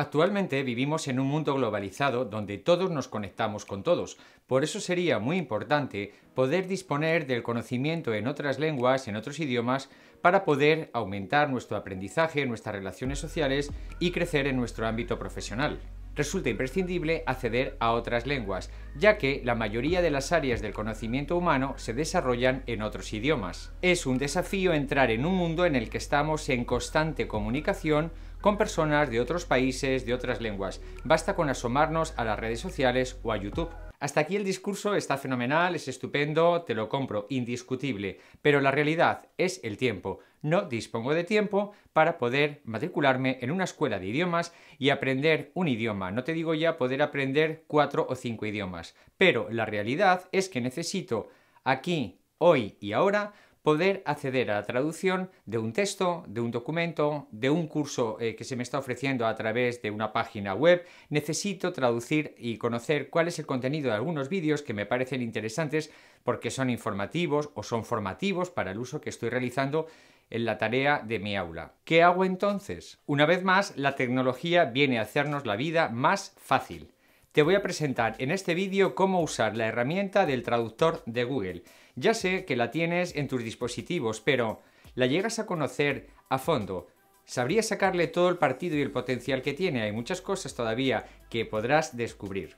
Actualmente vivimos en un mundo globalizado donde todos nos conectamos con todos. Por eso sería muy importante poder disponer del conocimiento en otras lenguas, en otros idiomas, para poder aumentar nuestro aprendizaje, nuestras relaciones sociales y crecer en nuestro ámbito profesional resulta imprescindible acceder a otras lenguas, ya que la mayoría de las áreas del conocimiento humano se desarrollan en otros idiomas. Es un desafío entrar en un mundo en el que estamos en constante comunicación con personas de otros países, de otras lenguas. Basta con asomarnos a las redes sociales o a YouTube. Hasta aquí el discurso está fenomenal, es estupendo, te lo compro, indiscutible, pero la realidad es el tiempo. No dispongo de tiempo para poder matricularme en una escuela de idiomas y aprender un idioma. No te digo ya poder aprender cuatro o cinco idiomas, pero la realidad es que necesito aquí, hoy y ahora poder acceder a la traducción de un texto, de un documento, de un curso eh, que se me está ofreciendo a través de una página web. Necesito traducir y conocer cuál es el contenido de algunos vídeos que me parecen interesantes porque son informativos o son formativos para el uso que estoy realizando en la tarea de mi aula. ¿Qué hago entonces? Una vez más, la tecnología viene a hacernos la vida más fácil. Te voy a presentar en este vídeo cómo usar la herramienta del traductor de Google. Ya sé que la tienes en tus dispositivos, pero ¿la llegas a conocer a fondo? ¿Sabrías sacarle todo el partido y el potencial que tiene? Hay muchas cosas todavía que podrás descubrir.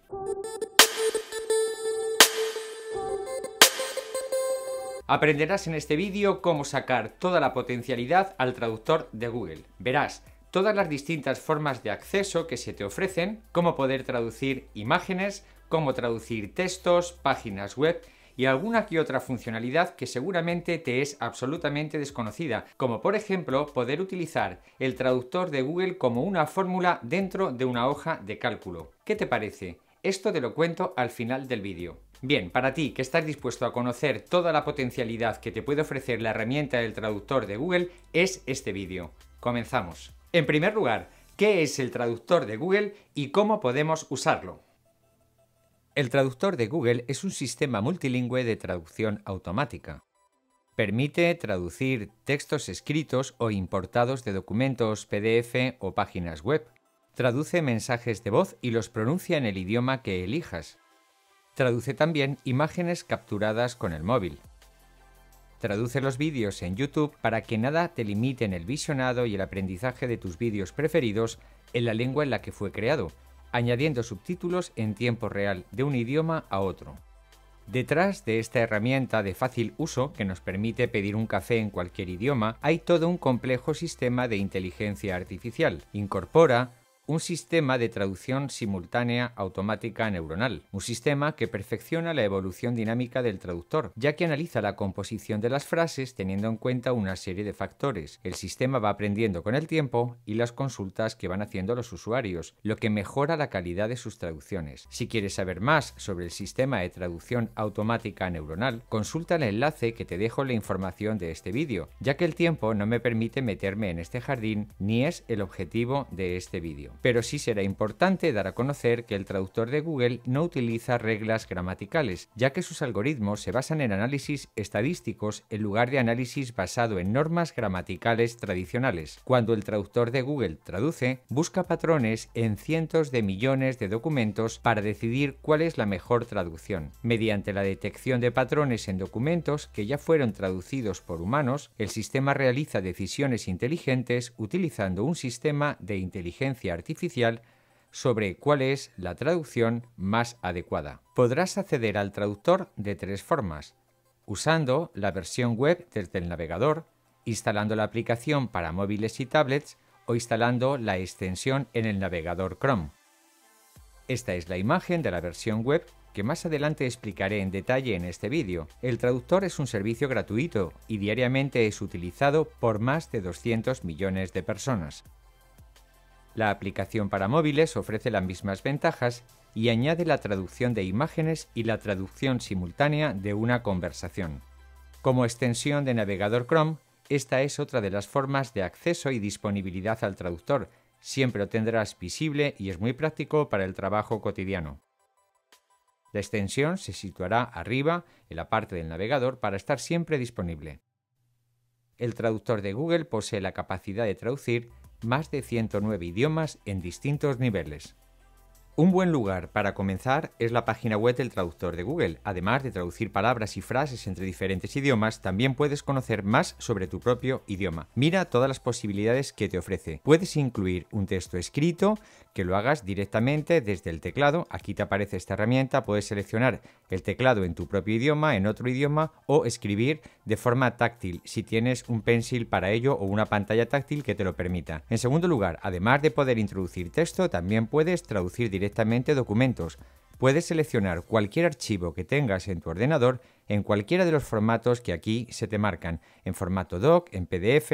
Aprenderás en este vídeo cómo sacar toda la potencialidad al traductor de Google. Verás todas las distintas formas de acceso que se te ofrecen, cómo poder traducir imágenes, cómo traducir textos, páginas web y alguna que otra funcionalidad que seguramente te es absolutamente desconocida, como por ejemplo poder utilizar el traductor de Google como una fórmula dentro de una hoja de cálculo. ¿Qué te parece? Esto te lo cuento al final del vídeo. Bien, para ti que estás dispuesto a conocer toda la potencialidad que te puede ofrecer la herramienta del traductor de Google, es este vídeo. Comenzamos. En primer lugar, ¿qué es el traductor de Google y cómo podemos usarlo? El traductor de Google es un sistema multilingüe de traducción automática. Permite traducir textos escritos o importados de documentos, PDF o páginas web. Traduce mensajes de voz y los pronuncia en el idioma que elijas. Traduce también imágenes capturadas con el móvil. Traduce los vídeos en YouTube para que nada te limite en el visionado y el aprendizaje de tus vídeos preferidos en la lengua en la que fue creado, añadiendo subtítulos en tiempo real de un idioma a otro. Detrás de esta herramienta de fácil uso que nos permite pedir un café en cualquier idioma, hay todo un complejo sistema de inteligencia artificial. Incorpora un sistema de traducción simultánea automática neuronal, un sistema que perfecciona la evolución dinámica del traductor, ya que analiza la composición de las frases teniendo en cuenta una serie de factores. El sistema va aprendiendo con el tiempo y las consultas que van haciendo los usuarios, lo que mejora la calidad de sus traducciones. Si quieres saber más sobre el sistema de traducción automática neuronal, consulta el enlace que te dejo en la información de este vídeo, ya que el tiempo no me permite meterme en este jardín ni es el objetivo de este vídeo pero sí será importante dar a conocer que el traductor de Google no utiliza reglas gramaticales, ya que sus algoritmos se basan en análisis estadísticos en lugar de análisis basado en normas gramaticales tradicionales. Cuando el traductor de Google traduce, busca patrones en cientos de millones de documentos para decidir cuál es la mejor traducción. Mediante la detección de patrones en documentos que ya fueron traducidos por humanos, el sistema realiza decisiones inteligentes utilizando un sistema de inteligencia artificial artificial sobre cuál es la traducción más adecuada. Podrás acceder al traductor de tres formas, usando la versión web desde el navegador, instalando la aplicación para móviles y tablets o instalando la extensión en el navegador Chrome. Esta es la imagen de la versión web que más adelante explicaré en detalle en este vídeo. El traductor es un servicio gratuito y diariamente es utilizado por más de 200 millones de personas. La aplicación para móviles ofrece las mismas ventajas y añade la traducción de imágenes y la traducción simultánea de una conversación. Como extensión de navegador Chrome, esta es otra de las formas de acceso y disponibilidad al traductor. Siempre lo tendrás visible y es muy práctico para el trabajo cotidiano. La extensión se situará arriba en la parte del navegador para estar siempre disponible. El traductor de Google posee la capacidad de traducir más de 109 idiomas en distintos niveles. Un buen lugar para comenzar es la página web del traductor de Google. Además de traducir palabras y frases entre diferentes idiomas, también puedes conocer más sobre tu propio idioma. Mira todas las posibilidades que te ofrece. Puedes incluir un texto escrito que lo hagas directamente desde el teclado. Aquí te aparece esta herramienta. Puedes seleccionar el teclado en tu propio idioma, en otro idioma o escribir de forma táctil si tienes un pencil para ello o una pantalla táctil que te lo permita. En segundo lugar, además de poder introducir texto, también puedes traducir directamente directamente documentos. Puedes seleccionar cualquier archivo que tengas en tu ordenador en cualquiera de los formatos que aquí se te marcan, en formato doc, en PDF,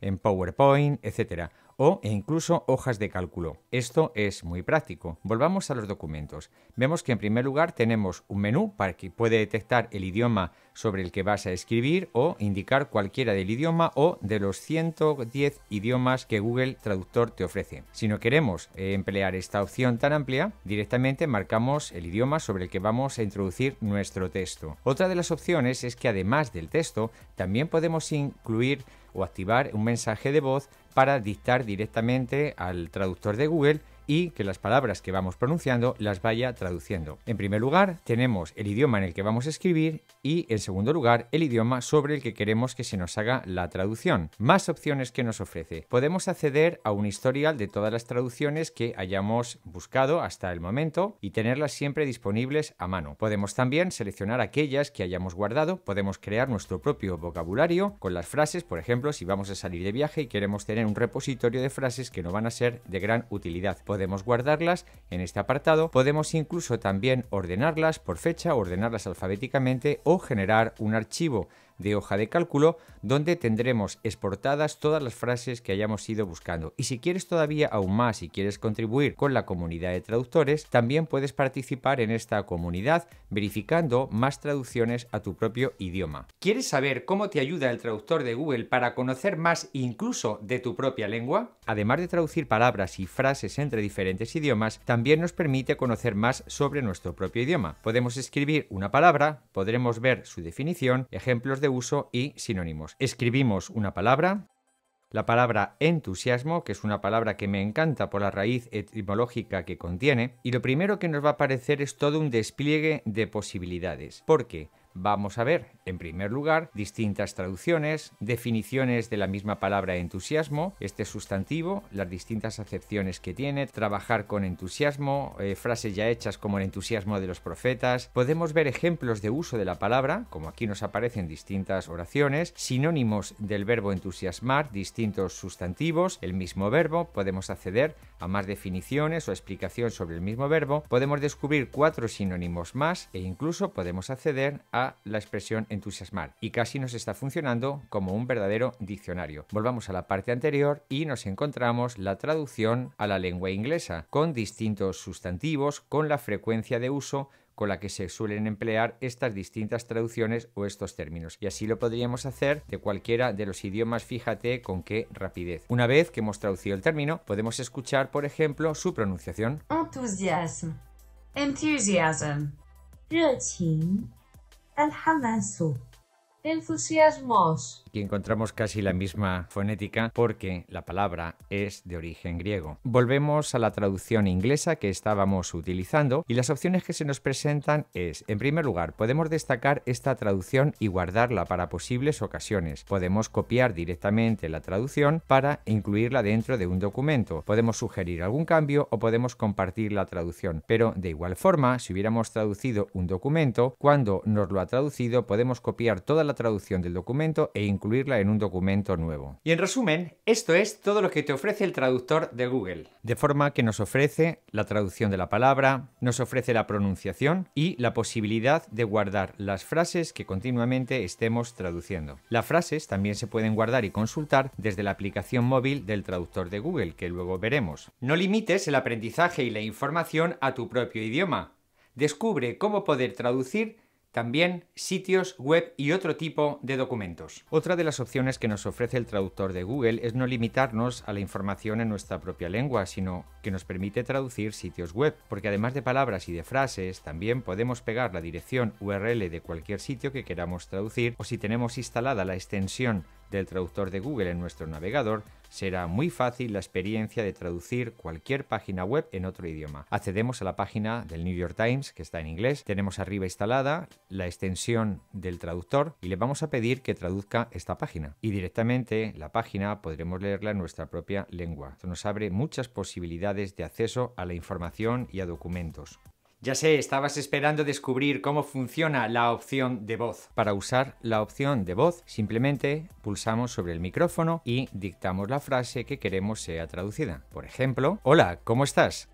en PowerPoint, etc o incluso hojas de cálculo. Esto es muy práctico. Volvamos a los documentos. Vemos que en primer lugar tenemos un menú para que puede detectar el idioma sobre el que vas a escribir o indicar cualquiera del idioma o de los 110 idiomas que Google Traductor te ofrece. Si no queremos eh, emplear esta opción tan amplia, directamente marcamos el idioma sobre el que vamos a introducir nuestro texto. Otra de las opciones es que además del texto, también podemos incluir o activar un mensaje de voz para dictar directamente al traductor de Google y que las palabras que vamos pronunciando las vaya traduciendo. En primer lugar, tenemos el idioma en el que vamos a escribir y, en segundo lugar, el idioma sobre el que queremos que se nos haga la traducción. Más opciones que nos ofrece. Podemos acceder a un historial de todas las traducciones que hayamos buscado hasta el momento y tenerlas siempre disponibles a mano. Podemos también seleccionar aquellas que hayamos guardado, podemos crear nuestro propio vocabulario con las frases, por ejemplo, si vamos a salir de viaje y queremos tener un repositorio de frases que no van a ser de gran utilidad podemos guardarlas en este apartado, podemos incluso también ordenarlas por fecha, ordenarlas alfabéticamente o generar un archivo de hoja de cálculo donde tendremos exportadas todas las frases que hayamos ido buscando. Y si quieres todavía aún más, si quieres contribuir con la comunidad de traductores, también puedes participar en esta comunidad verificando más traducciones a tu propio idioma. ¿Quieres saber cómo te ayuda el traductor de Google para conocer más incluso de tu propia lengua? Además de traducir palabras y frases entre diferentes idiomas, también nos permite conocer más sobre nuestro propio idioma. Podemos escribir una palabra, podremos ver su definición, ejemplos de uso y sinónimos. Escribimos una palabra, la palabra entusiasmo, que es una palabra que me encanta por la raíz etimológica que contiene, y lo primero que nos va a aparecer es todo un despliegue de posibilidades. ¿Por qué? Vamos a ver, en primer lugar, distintas traducciones, definiciones de la misma palabra entusiasmo, este sustantivo, las distintas acepciones que tiene, trabajar con entusiasmo, eh, frases ya hechas como el entusiasmo de los profetas. Podemos ver ejemplos de uso de la palabra, como aquí nos aparecen distintas oraciones, sinónimos del verbo entusiasmar, distintos sustantivos, el mismo verbo, podemos acceder a más definiciones o explicación sobre el mismo verbo, podemos descubrir cuatro sinónimos más e incluso podemos acceder a la expresión entusiasmar y casi nos está funcionando como un verdadero diccionario. Volvamos a la parte anterior y nos encontramos la traducción a la lengua inglesa con distintos sustantivos, con la frecuencia de uso, con la que se suelen emplear estas distintas traducciones o estos términos. Y así lo podríamos hacer de cualquiera de los idiomas, fíjate con qué rapidez. Una vez que hemos traducido el término, podemos escuchar, por ejemplo, su pronunciación. الحماس Enfusiasmos. Aquí encontramos casi la misma fonética porque la palabra es de origen griego. Volvemos a la traducción inglesa que estábamos utilizando y las opciones que se nos presentan es, en primer lugar, podemos destacar esta traducción y guardarla para posibles ocasiones. Podemos copiar directamente la traducción para incluirla dentro de un documento. Podemos sugerir algún cambio o podemos compartir la traducción. Pero de igual forma, si hubiéramos traducido un documento, cuando nos lo ha traducido podemos copiar toda la traducción del documento e incluirla en un documento nuevo. Y en resumen, esto es todo lo que te ofrece el traductor de Google. De forma que nos ofrece la traducción de la palabra, nos ofrece la pronunciación y la posibilidad de guardar las frases que continuamente estemos traduciendo. Las frases también se pueden guardar y consultar desde la aplicación móvil del traductor de Google, que luego veremos. No limites el aprendizaje y la información a tu propio idioma. Descubre cómo poder traducir también sitios web y otro tipo de documentos. Otra de las opciones que nos ofrece el traductor de Google es no limitarnos a la información en nuestra propia lengua, sino que nos permite traducir sitios web, porque además de palabras y de frases, también podemos pegar la dirección URL de cualquier sitio que queramos traducir o si tenemos instalada la extensión del traductor de Google en nuestro navegador, será muy fácil la experiencia de traducir cualquier página web en otro idioma. Accedemos a la página del New York Times, que está en inglés, tenemos arriba instalada la extensión del traductor y le vamos a pedir que traduzca esta página. Y directamente la página podremos leerla en nuestra propia lengua. Esto nos abre muchas posibilidades de acceso a la información y a documentos. Ya sé, estabas esperando descubrir cómo funciona la opción de voz. Para usar la opción de voz, simplemente pulsamos sobre el micrófono y dictamos la frase que queremos sea traducida. Por ejemplo, hola, ¿cómo estás?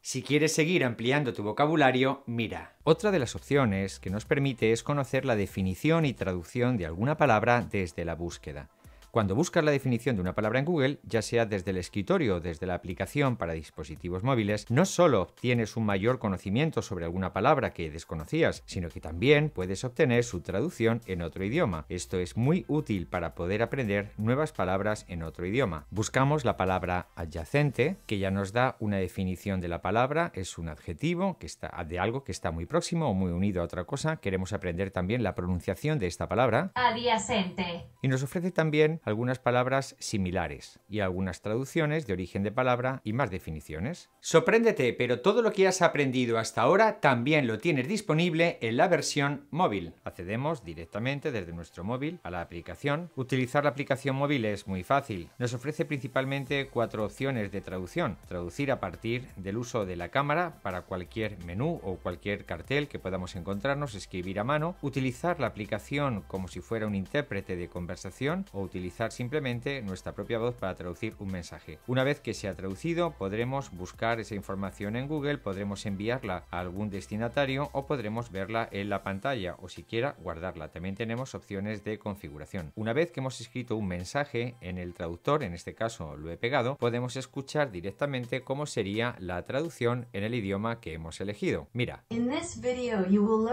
Si quieres seguir ampliando tu vocabulario, mira. Otra de las opciones que nos permite es conocer la definición y traducción de alguna palabra desde la búsqueda. Cuando buscas la definición de una palabra en Google, ya sea desde el escritorio o desde la aplicación para dispositivos móviles, no solo obtienes un mayor conocimiento sobre alguna palabra que desconocías, sino que también puedes obtener su traducción en otro idioma. Esto es muy útil para poder aprender nuevas palabras en otro idioma. Buscamos la palabra adyacente, que ya nos da una definición de la palabra, es un adjetivo que está de algo que está muy próximo o muy unido a otra cosa. Queremos aprender también la pronunciación de esta palabra. Adyacente. Y nos ofrece también algunas palabras similares y algunas traducciones de origen de palabra y más definiciones. Sorpréndete, pero todo lo que has aprendido hasta ahora también lo tienes disponible en la versión móvil. Accedemos directamente desde nuestro móvil a la aplicación. Utilizar la aplicación móvil es muy fácil. Nos ofrece principalmente cuatro opciones de traducción. Traducir a partir del uso de la cámara para cualquier menú o cualquier cartel que podamos encontrarnos, escribir a mano, utilizar la aplicación como si fuera un intérprete de conversación o utilizar simplemente nuestra propia voz para traducir un mensaje. Una vez que se ha traducido, podremos buscar esa información en Google, podremos enviarla a algún destinatario o podremos verla en la pantalla o siquiera guardarla. También tenemos opciones de configuración. Una vez que hemos escrito un mensaje en el traductor, en este caso lo he pegado, podemos escuchar directamente cómo sería la traducción en el idioma que hemos elegido. Mira. en video Google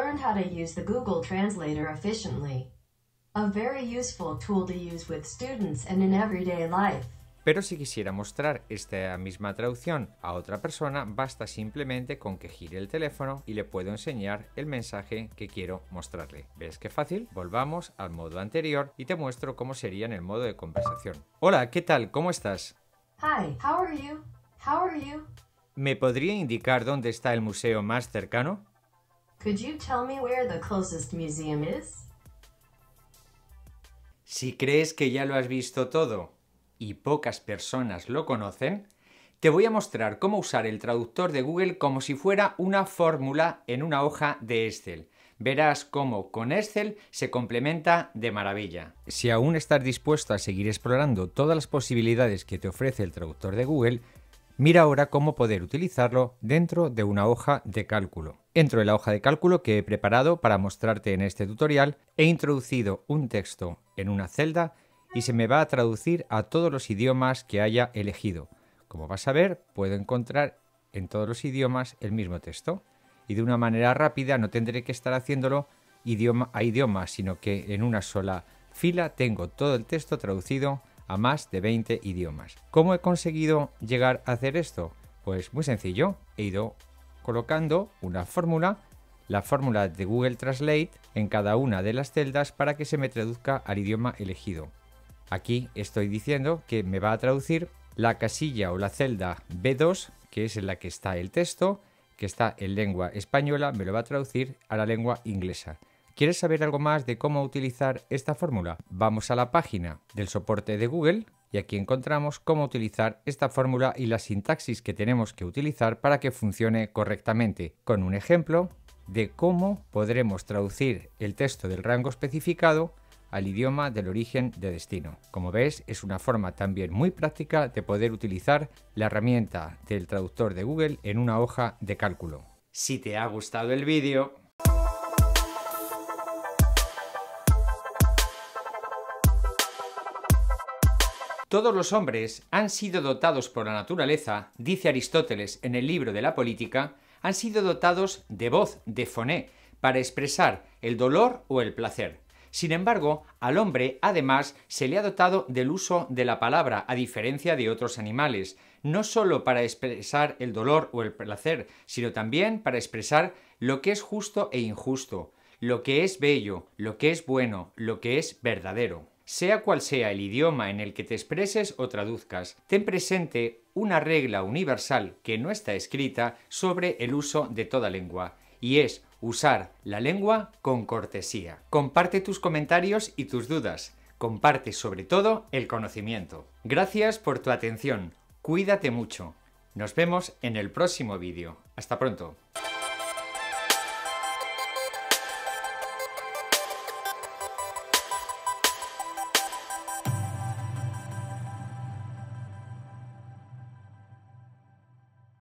Translator a very useful tool to use with students and in everyday life. Pero si quisiera mostrar esta misma traducción a otra persona, basta simplemente con que gire el teléfono y le puedo enseñar el mensaje que quiero mostrarle. ¿Ves qué fácil? Volvamos al modo anterior y te muestro cómo sería en el modo de conversación. Hola, ¿qué tal? ¿Cómo estás? Hi, how are you? How are you? ¿Me podría indicar dónde está el museo más cercano? Could you tell me where the closest museum is? Si crees que ya lo has visto todo y pocas personas lo conocen, te voy a mostrar cómo usar el traductor de Google como si fuera una fórmula en una hoja de Excel. Verás cómo con Excel se complementa de maravilla. Si aún estás dispuesto a seguir explorando todas las posibilidades que te ofrece el traductor de Google, Mira ahora cómo poder utilizarlo dentro de una hoja de cálculo. Entro en la hoja de cálculo que he preparado para mostrarte en este tutorial. He introducido un texto en una celda y se me va a traducir a todos los idiomas que haya elegido. Como vas a ver, puedo encontrar en todos los idiomas el mismo texto. Y de una manera rápida no tendré que estar haciéndolo idioma a idioma, sino que en una sola fila tengo todo el texto traducido a más de 20 idiomas. ¿Cómo he conseguido llegar a hacer esto? Pues muy sencillo, he ido colocando una fórmula, la fórmula de Google Translate, en cada una de las celdas para que se me traduzca al idioma elegido. Aquí estoy diciendo que me va a traducir la casilla o la celda B2, que es en la que está el texto, que está en lengua española, me lo va a traducir a la lengua inglesa. ¿Quieres saber algo más de cómo utilizar esta fórmula? Vamos a la página del soporte de Google y aquí encontramos cómo utilizar esta fórmula y la sintaxis que tenemos que utilizar para que funcione correctamente, con un ejemplo de cómo podremos traducir el texto del rango especificado al idioma del origen de destino. Como ves, es una forma también muy práctica de poder utilizar la herramienta del traductor de Google en una hoja de cálculo. Si te ha gustado el vídeo, Todos los hombres han sido dotados por la naturaleza, dice Aristóteles en el libro de la política, han sido dotados de voz, de foné, para expresar el dolor o el placer. Sin embargo, al hombre además se le ha dotado del uso de la palabra, a diferencia de otros animales, no sólo para expresar el dolor o el placer, sino también para expresar lo que es justo e injusto, lo que es bello, lo que es bueno, lo que es verdadero. Sea cual sea el idioma en el que te expreses o traduzcas, ten presente una regla universal que no está escrita sobre el uso de toda lengua, y es usar la lengua con cortesía. Comparte tus comentarios y tus dudas. Comparte sobre todo el conocimiento. Gracias por tu atención. Cuídate mucho. Nos vemos en el próximo vídeo. Hasta pronto.